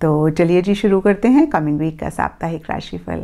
तो चलिए जी शुरू करते हैं कमिंग वीक का साप्ताहिक राशिफल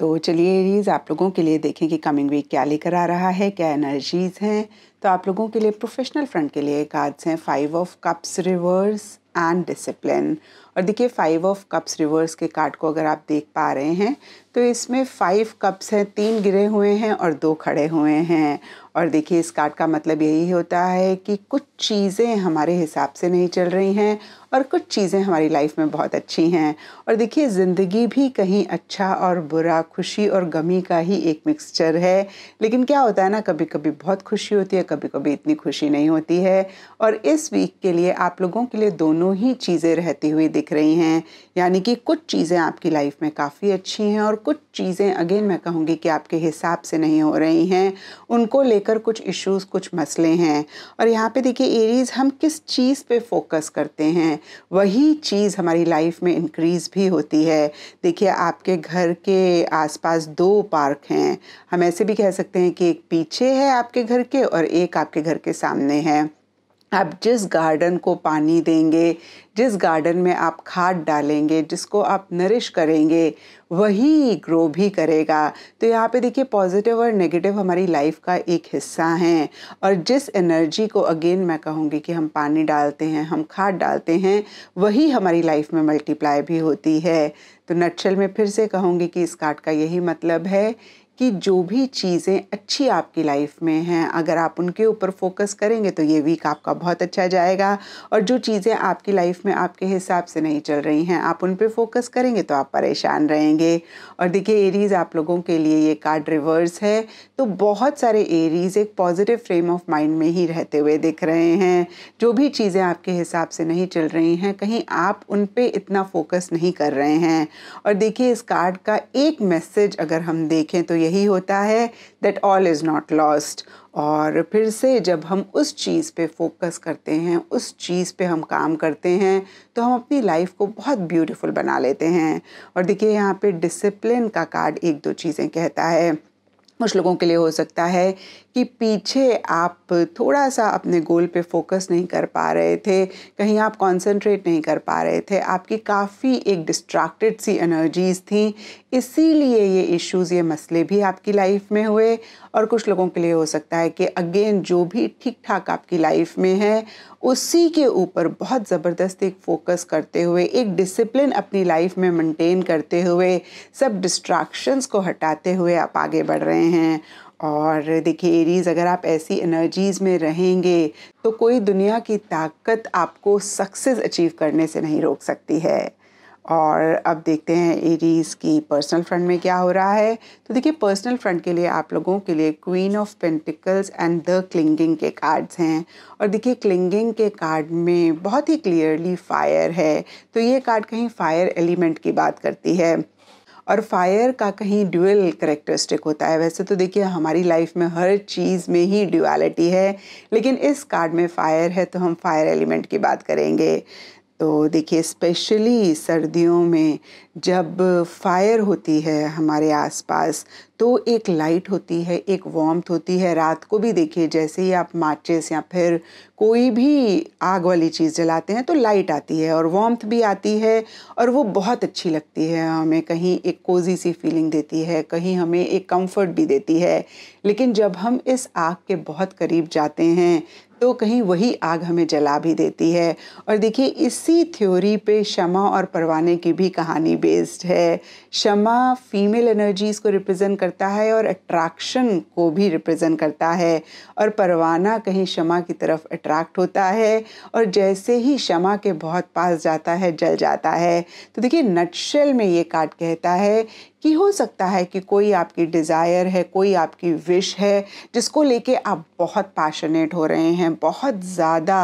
तो चलिए रीज आप लोगों के लिए देखें कि कमिंग वीक क्या लेकर आ रहा है क्या एनर्जीज हैं तो आप लोगों के लिए प्रोफेशनल फ्रंट के लिए कार्ड्स हैं five of cups reverse and discipline और देखिए फाइव ऑफ कप्स रिवर्स के कार्ड को अगर आप देख पा रहे हैं तो इसमें फाइव कप्स हैं तीन गिरे हुए हैं और दो खड़े हुए हैं और देखिए इस कार्ड का मतलब यही होता है कि कुछ चीज़ें हमारे हिसाब से नहीं चल रही हैं और कुछ चीज़ें हमारी लाइफ में बहुत अच्छी हैं और देखिए ज़िंदगी भी कहीं अच्छा और बुरा खुशी और गमी का ही एक मिक्सचर है लेकिन क्या होता है ना कभी कभी बहुत खुशी होती है कभी कभी इतनी खुशी नहीं होती है और इस वीक के लिए आप लोगों के लिए दोनों ही चीज़ें रहती हुई दिख रही हैं यानी कि कुछ चीज़ें आपकी लाइफ में काफ़ी अच्छी हैं और कुछ चीज़ें अगेन मैं कहूँगी कि आपके हिसाब से नहीं हो रही हैं उनको लेकर कुछ इश्यूज़ कुछ मसले हैं और यहाँ पे देखिए एरीज़ हम किस चीज़ पे फोकस करते हैं वही चीज़ हमारी लाइफ में इंक्रीज़ भी होती है देखिए आपके घर के आसपास दो पार्क हैं हम ऐसे भी कह सकते हैं कि एक पीछे है आपके घर के और एक एक आपके घर के सामने है आप जिस गार्डन को पानी देंगे जिस गार्डन में आप खाद डालेंगे जिसको आप नरिश करेंगे वही ग्रो भी करेगा तो यहाँ पे देखिए पॉजिटिव और नेगेटिव हमारी लाइफ का एक हिस्सा हैं और जिस एनर्जी को अगेन मैं कहूँगी कि हम पानी डालते हैं हम खाद डालते हैं वही हमारी लाइफ में मल्टीप्लाई भी होती है तो नक्शल में फिर से कहूँगी कि इस कार्ड का यही मतलब है कि जो भी चीज़ें अच्छी आपकी लाइफ में हैं अगर आप उनके ऊपर फोकस करेंगे तो ये वीक आपका बहुत अच्छा जाएगा और जो चीज़ें आपकी लाइफ में आपके हिसाब से नहीं चल रही हैं आप उन पर फोकस करेंगे तो आप परेशान रहेंगे और देखिए एरीज़ आप लोगों के लिए ये कार्ड रिवर्स है तो बहुत सारे एरीज़ एक पॉजिटिव फ्रेम ऑफ माइंड में ही रहते हुए दिख रहे हैं जो भी चीज़ें आपके हिसाब से नहीं चल रही हैं कहीं आप उन पर इतना फोकस नहीं कर रहे हैं और देखिए इस कार्ड का एक मैसेज अगर हम देखें तो ये यही होता है that all is not lost और फिर से जब हम उस चीज़ पे फोकस करते हैं उस चीज़ पे हम काम करते हैं तो हम अपनी लाइफ को बहुत ब्यूटीफुल बना लेते हैं और देखिए यहाँ पे डिसिप्लिन का कार्ड एक दो चीज़ें कहता है कुछ लोगों के लिए हो सकता है कि पीछे आप थोड़ा सा अपने गोल पे फोकस नहीं कर पा रहे थे कहीं आप कंसंट्रेट नहीं कर पा रहे थे आपकी काफ़ी एक डिस्ट्रैक्टेड सी एनर्जीज़ थी इसीलिए ये इश्यूज़ ये मसले भी आपकी लाइफ में हुए और कुछ लोगों के लिए हो सकता है कि अगेन जो भी ठीक ठाक आपकी लाइफ में है उसी के ऊपर बहुत ज़बरदस्त एक फोकस करते हुए एक डिसिप्लिन अपनी लाइफ में मेंटेन करते हुए सब डिस्ट्रैक्शंस को हटाते हुए आप आगे बढ़ रहे हैं और देखिए एरीज अगर आप ऐसी एनर्जीज में रहेंगे तो कोई दुनिया की ताकत आपको सक्सेस अचीव करने से नहीं रोक सकती है और अब देखते हैं एरीज की पर्सनल फ्रंट में क्या हो रहा है तो देखिए पर्सनल फ्रंट के लिए आप लोगों के लिए queen of pentacles and the clinging के कार्ड्स हैं और देखिए क्लिंगिंग के कार्ड में बहुत ही क्लियरली फायर है तो ये कार्ड कहीं फायर एलिमेंट की बात करती है और फायर का कहीं ड्यूअल करेक्टरिस्टिक होता है वैसे तो देखिए हमारी लाइफ में हर चीज़ में ही ड्यूअलिटी है लेकिन इस कार्ड में फायर है तो हम फायर एलिमेंट की बात करेंगे तो देखिए स्पेशली सर्दियों में जब फायर होती है हमारे आसपास तो एक लाइट होती है एक वॉम्थ होती है रात को भी देखिए जैसे ही आप माचिस या फिर कोई भी आग वाली चीज़ जलाते हैं तो लाइट आती है और वॉम्थ भी आती है और वो बहुत अच्छी लगती है हमें कहीं एक कोजी सी फीलिंग देती है कहीं हमें एक कंफर्ट भी देती है लेकिन जब हम इस आग के बहुत करीब जाते हैं तो कहीं वही आग हमें जला भी देती है और देखिए इसी थ्योरी पे क्षमा और परवाने की भी कहानी बेस्ड है क्षमा फीमेल एनर्जीज़ को रिप्रेजेंट करता है और अट्रैक्शन को भी रिप्रेजेंट करता है और परवाना कहीं क्षमा की तरफ अट्रैक्ट होता है और जैसे ही क्षमा के बहुत पास जाता है जल जाता है तो देखिए नटशेल में ये कार्ड कहता है कि हो सकता है कि कोई आपकी डिज़ायर है कोई आपकी विश है जिसको लेके आप बहुत पैशनेट हो रहे हैं बहुत ज़्यादा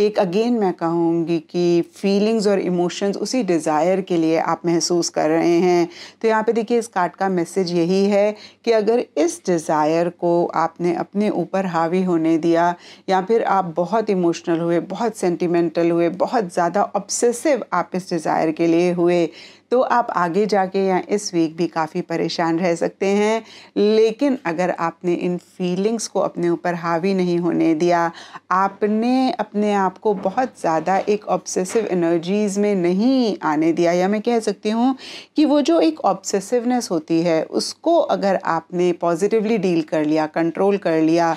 एक अगेन मैं कहूँगी कि फीलिंग्स और इमोशंस उसी डिज़ायर के लिए आप महसूस कर रहे हैं तो यहाँ पे देखिए इस कार्ड का मैसेज यही है कि अगर इस डिज़ायर को आपने अपने ऊपर हावी होने दिया या फिर आप बहुत इमोशनल हुए बहुत सेंटिमेंटल हुए बहुत ज़्यादा ऑब्सेसिव आप इस डिज़ायर के लिए हुए तो आप आगे जाके या इस वीक भी काफ़ी परेशान रह सकते हैं लेकिन अगर आपने इन फीलिंग्स को अपने ऊपर हावी नहीं होने दिया आपने अपने आप आपको बहुत ज़्यादा एक ऑब्सेसिव एनर्जीज़ में नहीं आने दिया या मैं कह सकती हूँ कि वो जो एक ऑब्सेसिवनेस होती है उसको अगर आपने पॉजिटिवली डील कर लिया कंट्रोल कर लिया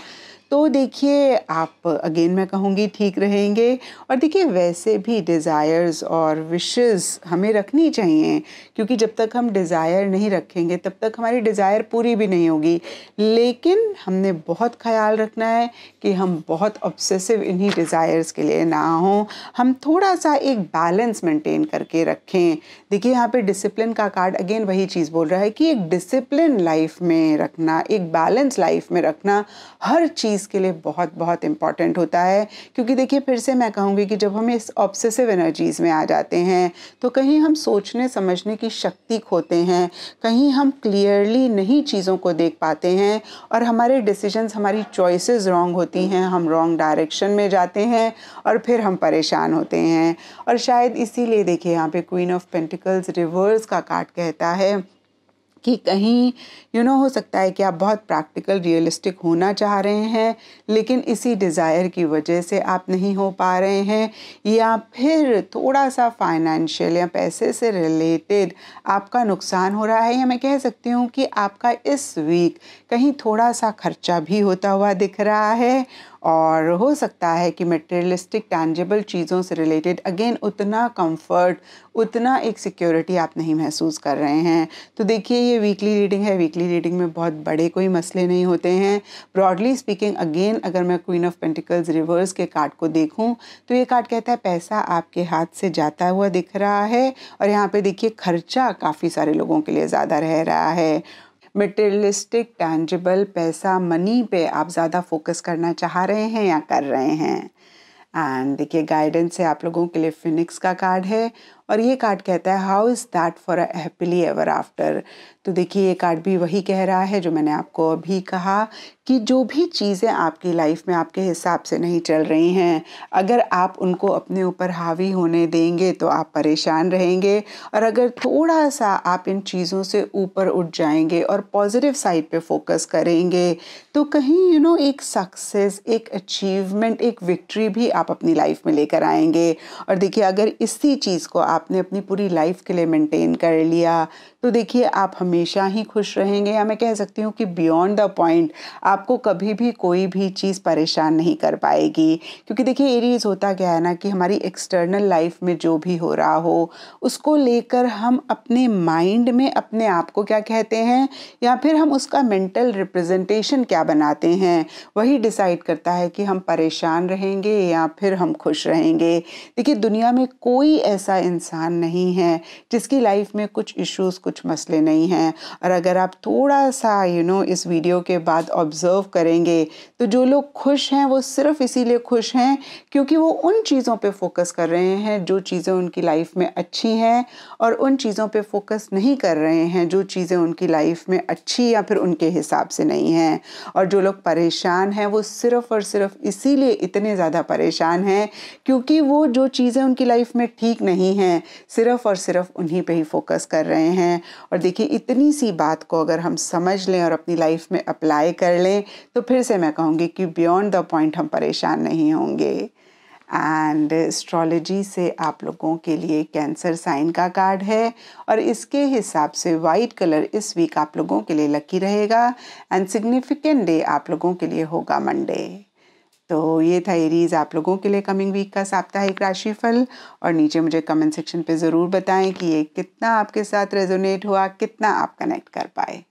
तो देखिए आप अगेन मैं कहूँगी ठीक रहेंगे और देखिए वैसे भी डिज़ायर्स और विशेस हमें रखनी चाहिए क्योंकि जब तक हम डिज़ायर नहीं रखेंगे तब तक हमारी डिज़ायर पूरी भी नहीं होगी लेकिन हमने बहुत ख्याल रखना है कि हम बहुत ऑब्सेसिव इन्हीं डिज़ायर्स के लिए ना हों हम थोड़ा सा एक बैलेंस मेंटेन करके रखें देखिए यहाँ पे डिसिप्लिन का कार्ड अगेन वही चीज़ बोल रहा है कि एक डिसिप्लिन लाइफ में रखना एक बैलेंस लाइफ में रखना हर चीज़ इसके लिए बहुत बहुत इम्पॉर्टेंट होता है क्योंकि देखिए फिर से मैं कहूँगी कि जब हम इस ऑब्सेसिव एनर्जीज़ में आ जाते हैं तो कहीं हम सोचने समझने की शक्ति खोते हैं कहीं हम क्लियरली नहीं चीज़ों को देख पाते हैं और हमारे डिसीजंस हमारी चॉइसेस रॉन्ग होती हैं हम रॉन्ग डायरेक्शन में जाते हैं और फिर हम परेशान होते हैं और शायद इसीलिए देखिए यहाँ पे क्वीन ऑफ पेंटिकल्स रिवर्स का कार्ड कहता है कि कहीं यू you नो know, हो सकता है कि आप बहुत प्रैक्टिकल रियलिस्टिक होना चाह रहे हैं लेकिन इसी डिज़ायर की वजह से आप नहीं हो पा रहे हैं या फिर थोड़ा सा फाइनेंशियल या पैसे से रिलेटेड आपका नुकसान हो रहा है या मैं कह सकती हूँ कि आपका इस वीक कहीं थोड़ा सा खर्चा भी होता हुआ दिख रहा है और हो सकता है कि मटेरियलिस्टिक टैंजेबल चीज़ों से रिलेटेड अगेन उतना कंफर्ट उतना एक सिक्योरिटी आप नहीं महसूस कर रहे हैं तो देखिए ये वीकली रीडिंग है वीकली रीडिंग में बहुत बड़े कोई मसले नहीं होते हैं ब्रॉडली स्पीकिंग अगेन अगर मैं क्वीन ऑफ पेंटिकल्स रिवर्स के कार्ड को देखूँ तो ये कार्ड कहता है पैसा आपके हाथ से जाता हुआ दिख रहा है और यहाँ पर देखिए खर्चा काफ़ी सारे लोगों के लिए ज़्यादा रह रहा है मटेरियलिस्टिक टैंजिबल पैसा मनी पे आप ज़्यादा फोकस करना चाह रहे हैं या कर रहे हैं एंड देखिए गाइडेंस है आप लोगों के लिए फिनिक्स का कार्ड है और ये कार्ड कहता है how is that for a happily ever after तो देखिए ये कार्ड भी वही कह रहा है जो मैंने आपको अभी कहा कि जो भी चीज़ें आपकी लाइफ में आपके हिसाब से नहीं चल रही हैं अगर आप उनको अपने ऊपर हावी होने देंगे तो आप परेशान रहेंगे और अगर थोड़ा सा आप इन चीज़ों से ऊपर उठ जाएंगे और पॉजिटिव साइड पे फोकस करेंगे तो कहीं यू you नो know, एक सक्सेस एक अचीवमेंट एक विक्ट्री भी आप अपनी लाइफ में लेकर आएंगे और देखिए अगर इसी चीज़ को आप आपने अपनी पूरी लाइफ के लिए मेंटेन कर लिया तो देखिए आप हमेशा ही खुश रहेंगे या मैं कह सकती हूँ कि बियॉन्ड द पॉइंट आपको कभी भी कोई भी चीज़ परेशान नहीं कर पाएगी क्योंकि देखिए एरीज होता क्या है ना कि हमारी एक्सटर्नल लाइफ में जो भी हो रहा हो उसको लेकर हम अपने माइंड में अपने आप को क्या कहते हैं या फिर हम उसका मेंटल रिप्रेजेंटेशन क्या बनाते हैं वही डिसाइड करता है कि हम परेशान रहेंगे या फिर हम खुश रहेंगे देखिए दुनिया में कोई ऐसा इंसान इंसान नहीं है जिसकी लाइफ में कुछ इश्यूज कुछ मसले नहीं हैं और अगर आप थोड़ा सा यू you नो know, इस वीडियो के बाद ऑब्ज़र्व करेंगे तो जो लोग खुश हैं वो सिर्फ इसीलिए खुश हैं क्योंकि वो उन चीज़ों पे फोकस कर रहे हैं जो चीज़ें उनकी लाइफ में अच्छी हैं और उन चीज़ों पर फोकस नहीं कर रहे हैं जो चीज़ें उनकी लाइफ में अच्छी या फिर उनके हिसाब से नहीं हैं और जो लोग परेशान हैं वो सिर्फ़ और सिर्फ इसीलिए इतने ज़्यादा परेशान हैं क्योंकि वो जो चीज़ें उनकी लाइफ में ठीक नहीं हैं हैं सिर्फ और सिर्फ उन्हीं पे ही फोकस कर रहे हैं और देखिए इतनी सी बात को अगर हम समझ लें और अपनी लाइफ में अप्लाई कर लें तो फिर से मैं कहूँगी कि बियॉन्ड द पॉइंट हम परेशान नहीं होंगे एंड एस्ट्रोलॉजी से आप लोगों के लिए कैंसर साइन का कार्ड है और इसके हिसाब से वाइट कलर इस वीक आप लोगों के लिए लकी रहेगा एंड सिग्निफिकेंट डे आप लोगों के लिए होगा मंडे तो ये था एरीज आप लोगों के लिए कमिंग वीक का साप्ताहिक राशिफल और नीचे मुझे कमेंट सेक्शन पे ज़रूर बताएं कि ये कितना आपके साथ रेजोनेट हुआ कितना आप कनेक्ट कर पाए